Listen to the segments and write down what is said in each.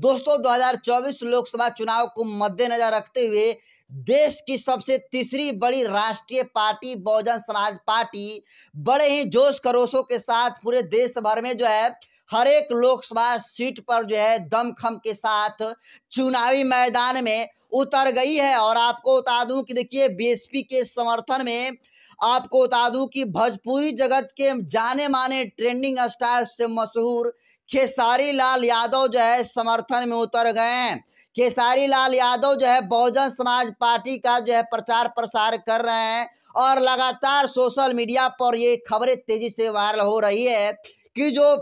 दोस्तों 2024 लोकसभा चुनाव को मद्देनजर रखते हुए देश की सबसे तीसरी बड़ी राष्ट्रीय पार्टी बहुजन समाज पार्टी बड़े ही जोश खरोशों के साथ पूरे देश भर में जो है हर एक लोकसभा सीट पर जो है दमखम के साथ चुनावी मैदान में उतर गई है और आपको बता दूं कि देखिए बीएसपी के समर्थन में आपको बता दूं कि भोजपुरी जगत के जाने माने ट्रेंडिंग स्टार से मशहूर खेसारी लाल यादव जो है समर्थन में उतर गए हैं खेसारी लाल यादव जो है बहुजन समाज पार्टी का जो है प्रचार प्रसार कर रहे हैं और लगातार सोशल मीडिया पर ये खबरें तेजी से वायरल हो रही है कि जो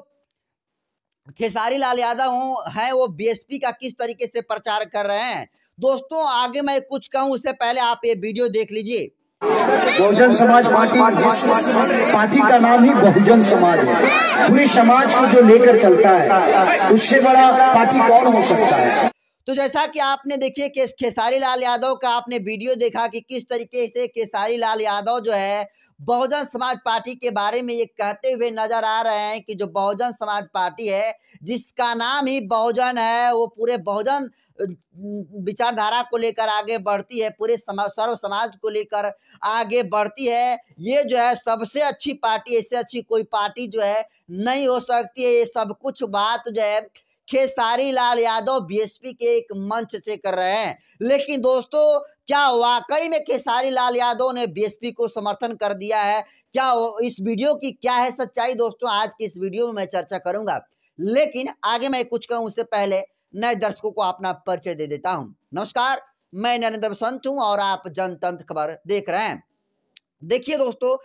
खेसारी लाल यादव हूँ हैं वो बीएसपी का किस तरीके से प्रचार कर रहे हैं दोस्तों आगे मैं कुछ कहूँ उससे पहले आप ये वीडियो देख लीजिए बहुजन समाज पार्टी जिस पार्टी का नाम ही बहुजन समाज है पूरे समाज को जो लेकर चलता है उससे बड़ा पार्टी कौन हो सकता है तो जैसा कि आपने देखिए कि खेसारी लाल यादव का आपने वीडियो देखा कि किस तरीके से खेसारी लाल यादव जो है बहुजन समाज पार्टी के बारे में ये कहते हुए नजर आ रहे हैं कि जो बहुजन समाज पार्टी है जिसका नाम ही बहुजन है वो पूरे बहुजन विचारधारा को लेकर आगे बढ़ती है पूरे समाज सर्व समाज को लेकर आगे बढ़ती है ये जो है सबसे अच्छी पार्टी इससे अच्छी कोई पार्टी जो है नहीं हो सकती है ये सब कुछ बात जो है खेसारी लाल यादव बीएसपी के एक मंच से कर रहे हैं लेकिन दोस्तों क्या वाकई में खेसारी लाल यादव ने बीएसपी को समर्थन कर दिया है क्या इस वीडियो की क्या है सच्चाई दोस्तों आज की इस वीडियो में मैं चर्चा करूंगा लेकिन आगे मैं कुछ कहूं उससे पहले नए दर्शकों को अपना परिचय दे देता हूं नमस्कार मैं नरेंद्र बसंत हूँ और आप जनतंत्र खबर देख रहे हैं देखिए दोस्तों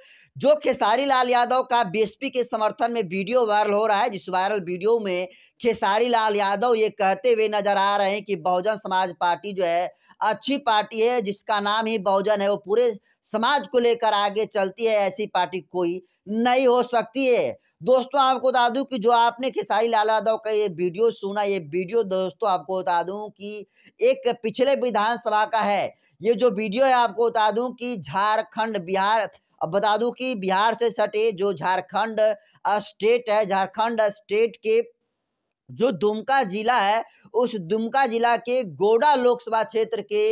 जो खेसारी लाल यादव का बीएसपी के समर्थन में वीडियो वायरल हो रहा है जिस वायरल वीडियो में खेसारी लाल यादव ये कहते हुए नजर आ रहे हैं कि बहुजन समाज पार्टी जो है अच्छी पार्टी है जिसका नाम ही बहुजन है वो पूरे समाज को लेकर आगे चलती है ऐसी पार्टी कोई नहीं हो सकती है दोस्तों आपको बता दूं कि जो आपने खेसारी लाल यादव का ये वीडियो सुना ये वीडियो दोस्तों आपको बता दूं कि एक पिछले विधानसभा का है ये जो वीडियो है आपको बता दूं कि झारखंड बिहार अब बता दूं कि बिहार से सटे जो झारखंड स्टेट है झारखंड स्टेट के जो दुमका जिला है उस दुमका जिला के गोडा लोकसभा क्षेत्र के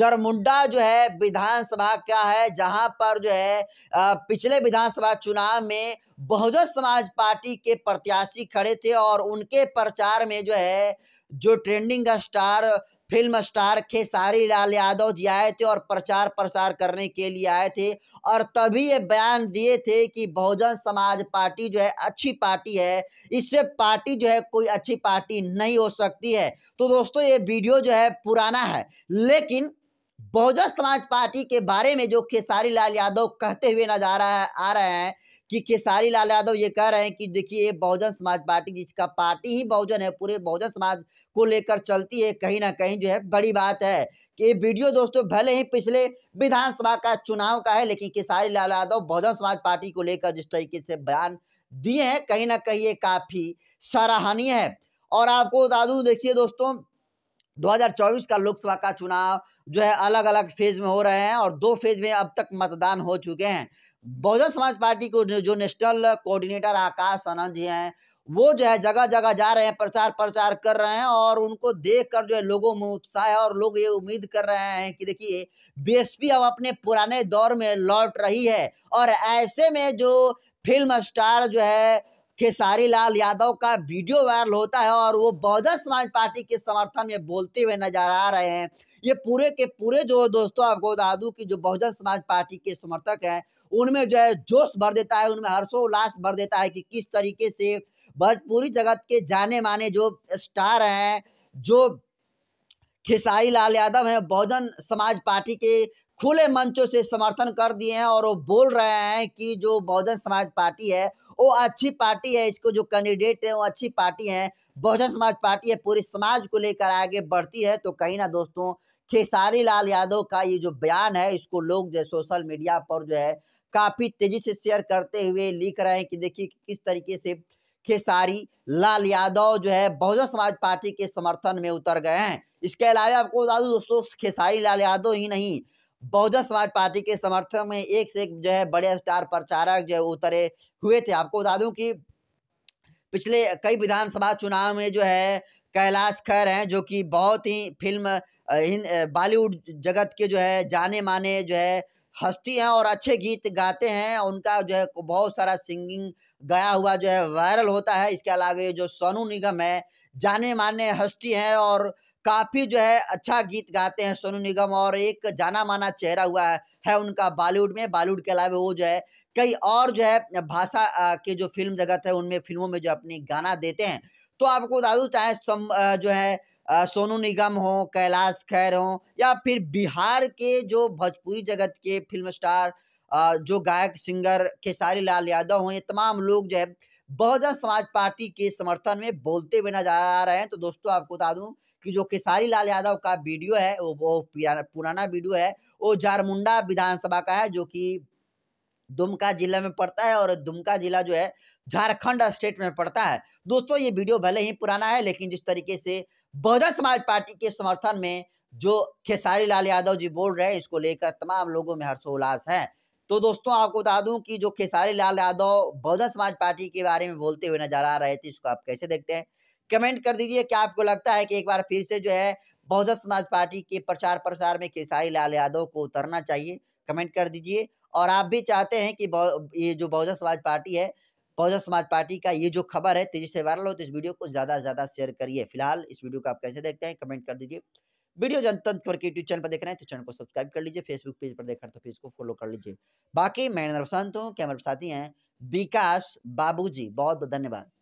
जरमुंडा जो है विधानसभा का है जहां पर जो है पिछले विधानसभा चुनाव में बहुजन समाज पार्टी के प्रत्याशी खड़े थे और उनके प्रचार में जो है जो trending star film star Khesari Lal Yadav ji आए थे और प्रचार प्रसार करने के लिए आए थे और तभी ये बयान दिए थे कि बहुजन समाज पार्टी जो है अच्छी पार्टी है इससे पार्टी जो है कोई अच्छी पार्टी नहीं हो सकती है तो दोस्तों ये वीडियो जो है पुराना है लेकिन बहुजन समाज पार्टी के बारे में जो खेसारी लाल यादव कहते हुए नजर आ रहे हैं कि खेसारी लाल यादव ये कह रहे हैं कि देखिए ये बहुजन समाज पार्टी जिसका पार्टी ही बहुजन है पूरे बहुजन समाज को लेकर चलती है कहीं ना कहीं जो है बड़ी बात है कि ये वीडियो दोस्तों भले ही पिछले विधानसभा का चुनाव का है लेकिन केसारी लाल यादव बहुजन समाज पार्टी को लेकर जिस तरीके से बयान दिए हैं कहीं ना कहीं ये काफ़ी सराहनीय है और आपको बता दू देखिए दोस्तों 2024 का लोकसभा का चुनाव जो है अलग अलग फेज में हो रहे हैं और दो फेज में अब तक मतदान हो चुके हैं बहुजन समाज पार्टी को जो नेशनल कोऑर्डिनेटर आकाश आनंद जी हैं वो जो है जगह जगह जा रहे हैं प्रचार प्रचार कर रहे हैं और उनको देख कर जो है लोगों में उत्साह है और लोग ये उम्मीद कर रहे हैं कि देखिए बीएसपी अब अपने पुराने दौर में लौट रही है और ऐसे में जो फिल्म स्टार जो है खेसारी लाल यादव का वीडियो वायरल होता है और वो बहुजन समाज पार्टी के समर्थन में बोलते हुए नजर आ रहे हैं ये पूरे के पूरे जो दोस्तों आपको बता दू की जो बहुजन समाज पार्टी के समर्थक हैं उनमें जो है जोश भर देता है उनमें हर्षोल्लास भर देता है कि किस तरीके से भोजपुरी जगत के जाने माने जो स्टार हैं जो खेसारी लाल यादव हैं बहुजन समाज पार्टी के खुले मंचों से समर्थन कर दिए हैं और वो बोल रहे हैं कि जो बहुजन समाज पार्टी है वो अच्छी पार्टी है इसको जो कैंडिडेट है वो अच्छी पार्टी है बहुजन समाज पार्टी है पूरे समाज को लेकर आगे बढ़ती है तो कहीं ना दोस्तों खेसारी लाल यादव का ये जो बयान है इसको लोग जो सोशल मीडिया पर जो है काफ़ी तेजी से शेयर करते हुए लिख रहे हैं कि देखिए कि किस तरीके से खेसारी लाल यादव जो है बहुजन समाज पार्टी के समर्थन में उतर गए हैं इसके अलावा आपको बता दू दोस्तों खेसारी लाल यादव ही नहीं बहुजन समाज पार्टी के समर्थन में एक से एक जो है बड़े स्टार प्रचारक जो है उतरे हुए थे आपको बता दूं कि पिछले कई विधानसभा चुनाव में जो है कैलाश खैर हैं जो कि बहुत ही फिल्म इन बॉलीवुड जगत के जो है जाने माने जो है हस्ती हैं और अच्छे गीत गाते हैं उनका जो है बहुत सारा सिंगिंग गया हुआ जो है वायरल होता है इसके अलावा जो सोनू निगम है जाने माने हस्ती हैं और काफ़ी जो है अच्छा गीत गाते हैं सोनू निगम और एक जाना माना चेहरा हुआ है, है उनका बॉलीवुड में बॉलीवुड के अलावा वो जो है कई और जो है भाषा के जो फिल्म जगत है उनमें फिल्मों में जो अपनी गाना देते हैं तो आपको बता दूँ चाहे सम जो है सोनू निगम हो कैलाश खैर हों या फिर बिहार के जो भोजपुरी जगत के फिल्म स्टार जो गायक सिंगर खेसारी लाल यादव हों ये तमाम लोग जो है बहुजन समाज पार्टी के समर्थन में बोलते हुए नजर आ रहे हैं तो दोस्तों आपको बता दूं कि जो खेसारी लाल यादव का वीडियो है वो, वो पुराना वीडियो है वो झारमुंडा विधानसभा का है जो कि दुमका जिला में पड़ता है और दुमका जिला जो है झारखंड स्टेट में पड़ता है दोस्तों ये वीडियो भले ही पुराना है लेकिन जिस तरीके से बहुजन समाज पार्टी के समर्थन में जो खेसारी लाल यादव जी बोल रहे हैं इसको लेकर तमाम लोगों में हर्षोल्लास है तो दोस्तों आपको बता दूं कि जो खेसारी लाल यादव बहुजन समाज पार्टी के बारे में बोलते हुए नजर आ रहे थे इसको आप कैसे देखते हैं कमेंट कर दीजिए क्या आपको लगता है कि एक बार फिर से जो है बहुजन समाज पार्टी के प्रचार प्रसार में खेसारी लाल यादव को उतरना चाहिए कमेंट कर दीजिए और आप भी चाहते हैं कि ये जो बहुजन समाज पार्टी है बहुजन समाज पार्टी का ये जो खबर है तेजी से वायरल हो तो इस वीडियो को ज़्यादा से ज़्यादा शेयर करिए फिलहाल इस वीडियो को आप कैसे देखते हैं कमेंट कर दीजिए वीडियो जनतंत्र के यूट्यूब चैनल पर देख रहे हैं तो चैनल को सब्सक्राइब कर लीजिए फेसबुक पेज पर देख रहे हैं तो पेज को फॉलो कर लीजिए बाकी मैं नरसंत हूँ कैमरा साथी हैं विकास बाबू बहुत बहुत धन्यवाद